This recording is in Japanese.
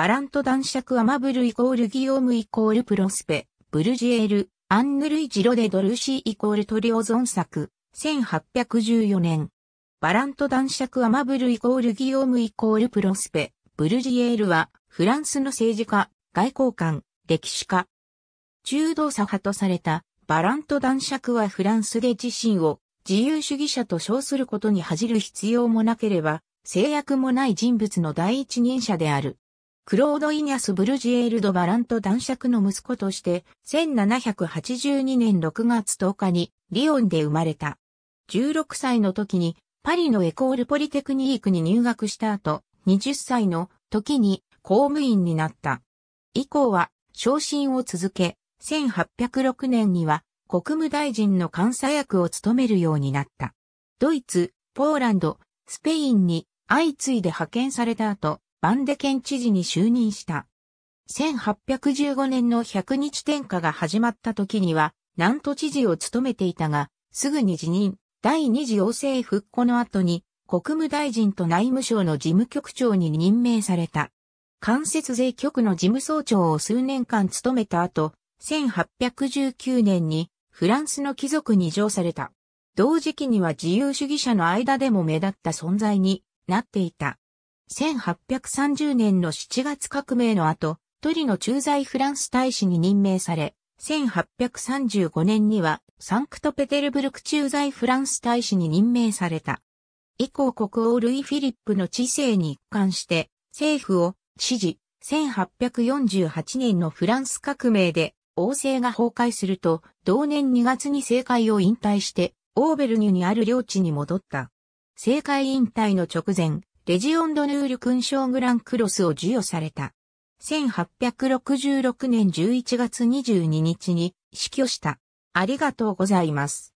バラント男爵アマブルイコールギオームイコールプロスペ、ブルジエール、アンヌルイジロデドルシーイコールトリオゾン作、1814年。バラント男爵アマブルイコールギオームイコールプロスペ、ブルジエールは、フランスの政治家、外交官、歴史家。中道左派とされた、バラント男爵はフランスで自身を自由主義者と称することに恥じる必要もなければ、制約もない人物の第一人者である。クロード・イニャス・ブルジエール・ド・バラント男爵の息子として、1782年6月10日にリオンで生まれた。16歳の時にパリのエコールポリテクニークに入学した後、20歳の時に公務員になった。以降は昇進を続け、1806年には国務大臣の監査役を務めるようになった。ドイツ、ポーランド、スペインに相次いで派遣された後、バンデ県知事に就任した。1815年の百日天下が始まった時には、南都知事を務めていたが、すぐに辞任、第二次王政復古の後に、国務大臣と内務省の事務局長に任命された。間接税局の事務総長を数年間務めた後、1819年にフランスの貴族に上された。同時期には自由主義者の間でも目立った存在になっていた。1830年の7月革命の後、トリの駐在フランス大使に任命され、1835年にはサンクトペテルブルク駐在フランス大使に任命された。以降国王ルイ・フィリップの治世に一貫して政府を支持、1848年のフランス革命で王政が崩壊すると、同年2月に政界を引退して、オーベルニュにある領地に戻った。政界引退の直前、レジオンドヌール勲章グランクロスを授与された。1866年11月22日に死去した。ありがとうございます。